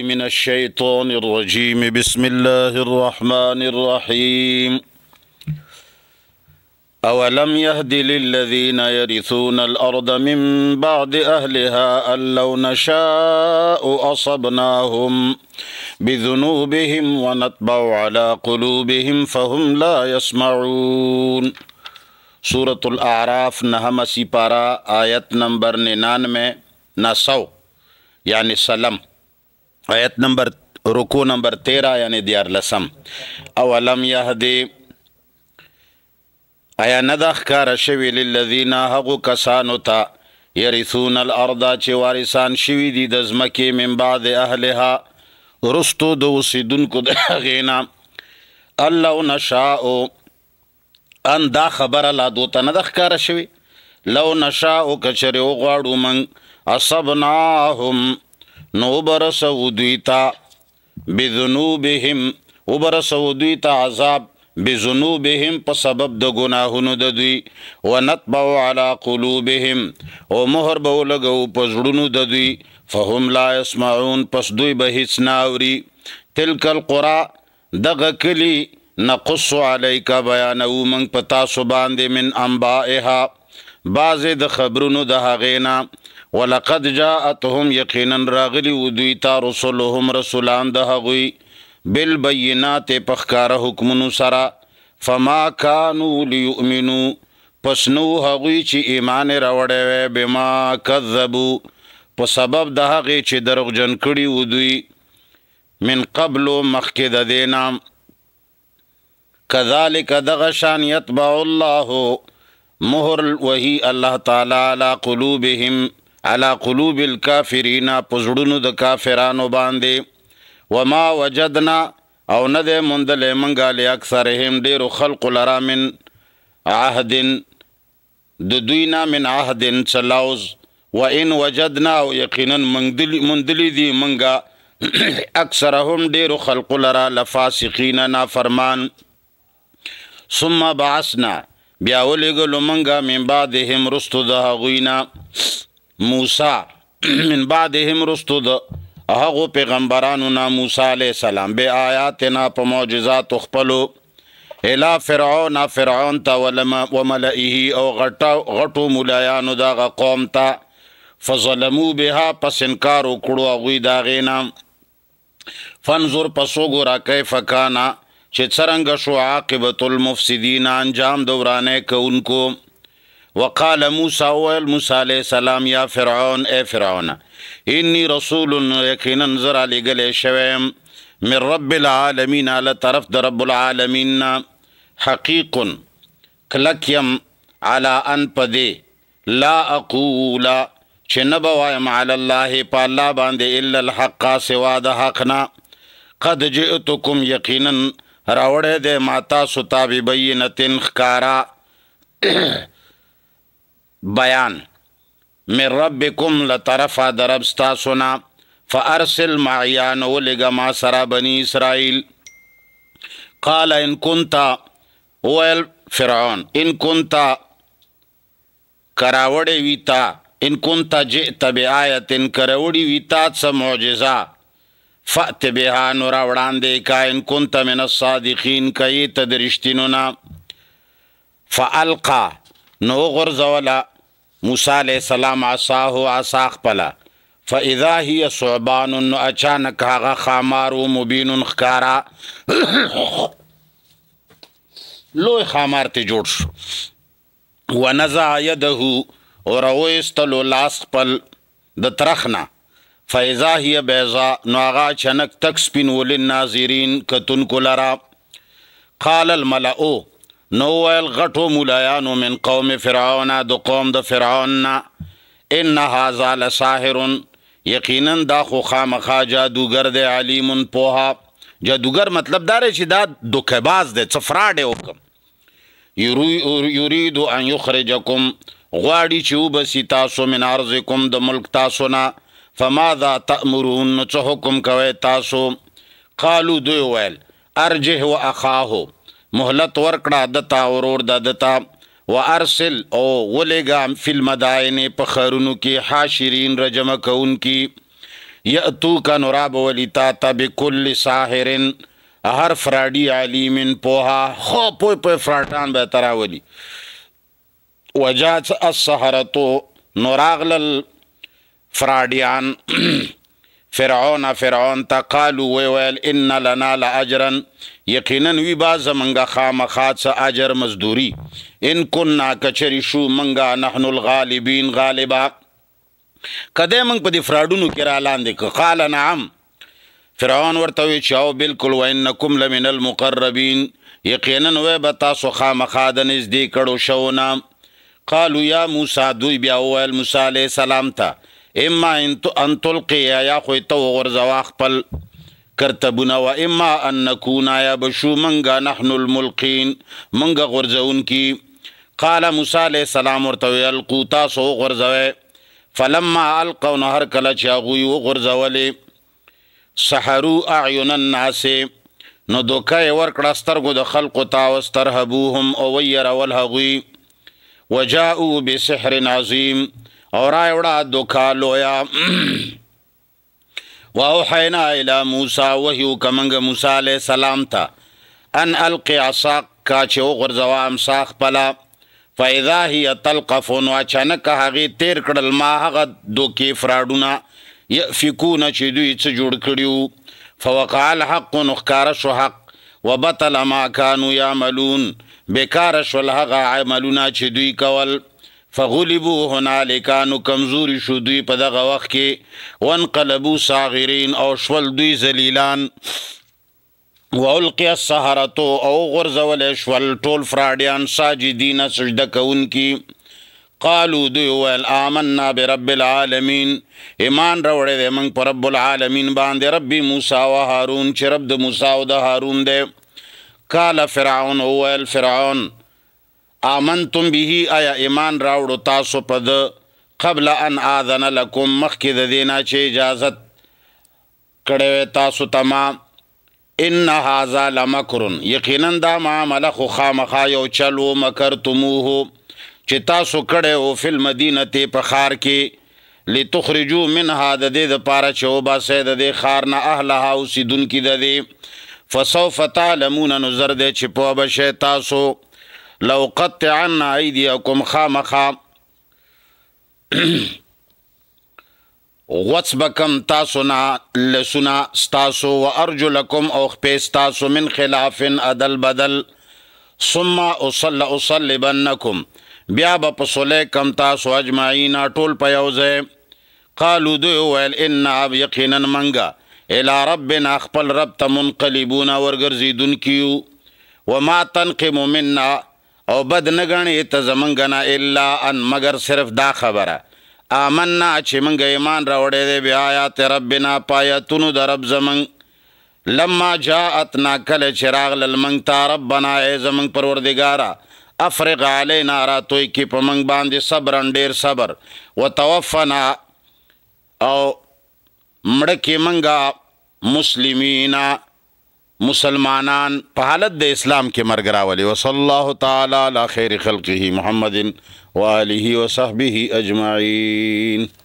من الشيطان الرجيم بسم الله الرحمن الرحيم أولم يهد للذين يرثون الأرض من بعد أهلها أن لو نشاء أصبناهم بذنوبهم ونطبع على قلوبهم فهم لا يسمعون سورة الأعراف نہم سيبارا آيات نمبر ننانوے نہ يعني یعنی آیت نمبر رکو نمبر 13 یعنی دیار لسم اولم یهدی ایا ندخ کار شوی للذین هغو کسانو تا یرثون الارض چې وارثان شوی دي د ځمکې من بعد اهلها رستو د اوسیدونکو د غینا الله نشاء ان دا خبره لا دوته نه د ښکارا شوی لو نشاء کچره وغواړو من اصبناهم نو برسو دویتا بذنوبهم وبرسو دویتا عذاب بذنوبهم په سبب د ګناهونو د دوی ونطبع على قلوبهم او مهر به لګو په زړونو د دوی فهم لا يسمعون پس دوی به هیڅ ناوري تلک القرى دغه کلی نقص عليك بیانو من پتا سو باندې من انبائها بعض د خبرونو د هغینا ولقد جاءتهم یقینا راغلی ودوی تا رسولهم رسولان د هغوی بالبينات پخکار حکمونو سرا فما كانوا ليؤمنوا پس نو هغوی چې ایمان راوړې بما کذبوا په سبب د هغه چې دروغجن کړي ودوی من قبل مخکې د دینام کذالک دغه شان یتبع الله مهر وهي الله تعالی علی قلوبهم علا قلوب الكافرین پزړونو د کافرانو باندې وما وجدنا او نه د مندلې منګا لې اکثرهم ډیرو خلق لرا من عهدن د دوینا من عهدن چلاوز و ان وجدنا او یقینا مندلې دی منګا اکثرهم ډیرو خلق لرا لفاسقین نافرمان ثم بعثنا بیا ولګلو منګا من بعدهم رستو د هغوینا موسی من بعدهم رستو د هغه پیغمبرانو نا موسی علی السلام به آیاتنا په معجزات خپلو الا فرعون فرعون تا ولما وملئه او غټو غټو ملایانو دا قوم تا فظلموا بها پس انکار وکړو هغه دا غینا فانظر پسو ګورا کیف کانا چې څنګه شو عاقبت المفسدین انجام دورانه کوونکو وقال موسى ويل موسى عليه السلام يا فرعون اے إيه فرعون اني رسول یقینا زر علی گلی شویم من رب العالمين على طرف رب العالمين حقيق کلکیم على ان پدی لا اقول چه نبوایم علی اللہ پا اللہ الا الحقا سوى دا حقنا قد جئتكم یقینا راوڑه ده ماتا ستا ببینتن خکارا بیان من ربکم لطرفا درب ستاسونا فارسل معیان ولګه ما سره بنی اسرائیل قال ان كنت ويل فرعون ان كنت کراوړې ویتا ان كنت جئت بآیت کراوړې ویتا څه معجزہ فات بها نور وړاندې کا ان كنت من الصادقین کایت درشتینو نا فالقا نو غرزولا موسی علیہ السلام عصاه عصا خپلا فاذا هي صعبان نو اچانک هغه خامار او مبین خکارا لوی خامار ته جوړ شو ونزع يده اور وستلو لاس خپل د ترخنا فاذا هي بيضاء نو هغه چنک تک سپین ول ناظرین کتون کولرا قال الملأ نو ویل غټو مولایانو من قوم فرعون د قوم د فرعون نه ان هاذا لساحر یقینا دا خو خامخا جادوګر دی علیم پوها جادوګر مطلب دار چې دا دوکباز دی صفراډ حکم یرید ان یخرجکم غواړي چې وبسی تاسو من ارزکم د ملک تاسو نه فماذا تأمرون نو څه حکم کوي تاسو قالو دوی ویل ارجه واخاهو مهلت ورکړه دتا اورور د دتا وارسل او ولګا فل مدائن په خرونو کې حاشرین رجم کون کې یاتو کا نراب ولیتا تب کل ساحرن هر فراډي علیمن پوها خو په په فراټان به تراولي وجات السحرتو نوراغلل فراډیان فرعون فرعون ته قالو وی ویل ان لنا لاجرا یقینا وی با زمنګه خامخات سه اجر مزدوری ان كنا کچری شو منګه نحن الغالبین غالبا کده موږ په دې فراډونو کې را لاندې قال نعم فرعون ورته وی چاو بالکل وانکم لمن المقربین یقینا وی به تاسو خامخا د نږدې کړو شو نام قالو یا موسی دوی بیا ویل موسی علیہ السلام ته اما ان تلقي یا خو ته ورځوا خپل کرتبونه و اما ان نكون یا بشو منګه نحن الملقين منګه غرزون کی قال موسی علیہ السلام ورته القوتا سو غرزوي فلما القوا نهر کله چاغوي غرزولې سحروا اعين الناس نو دوکه ورکړه سترګو د خلقو تا واسترهبوهم او وير ولهغي وجاءوا بسحر عظیم اور آیوڑا دوکا لویا واوحینا الی موسی وحیو کمنگ موسی علیہ السلام تا ان القی عصاق کا چې وغورځوا امسا خپله فاذا هي تلقف نو اچانک هغه تیر کړل ما هغه دوکي فراډونه یفکون چې دوی څه جوړ کړیو فوقع الحق نخکار شو حق وبطل ما كانوا يعملون بیکار شو هغه عملونه چې دوی کول فغلبو هنالک نو کمزوري شو دوی په دغه وخت کې وانقلبو صاغرین او شول دوی ذلیلان والقي السحرۃ او غرزول شول ټول فراډیان ساجدین سجده کوونکی قالو دوی ول آمنا برب العالمین ایمان راوړې د موږ پر رب العالمین باندې ربي موسی او هارون چې رب د موسی او د هارون دی قال فرعون هو الفرعون آمنتم به آیا ایمان راوړو تاسو په د قبل ان اذن لكم مخکې د دینه چې اجازه کړې تاسو تمام ان هاذا لمکرن یقینا دا معامله خو خامخا یو چلو مکرتموه چې تاسو کړه او فل مدینه ته په خار کې لتخرجوا منها د دې د پاره چې او با سید د خار نه اهلها اوسیدونکو د دې فسوف تعلمون نظر دې چې په بشه تاسو لو قطعنا أيديكم خامخا خام بکم تاسو نه لسنا تاسو و ارجلکم او خپې من خلاف أدل بدل ثم اصل اصلبنکم بیا به په کم تاسو أجمعين طول په قالوا ځای قالو دوی ویل ان یقینا منګه الى ربنا خپل رب ته منقلبون دونكيو وما تنقم منا او بد نه غني ته زمونږ نه الا ان مگر صرف دا خبره آمنا چې مونږ ایمان راوړې دې بیا آیات ربنا پایتونو در رب زمونږ لما جاءتنا کل چراغ للمنگ تا ربنا ای زمونږ پروردگارا افرغ علینا راتوی کی په منګ باندې صبر ډیر صبر وتوفنا او مړ کی منګه مسلمینا مسلمانان په حالت اسلام کے مرگرہ راولي وصلی الله تعالی علی خیر خلقه محمد و علیہ و صحبه اجمعین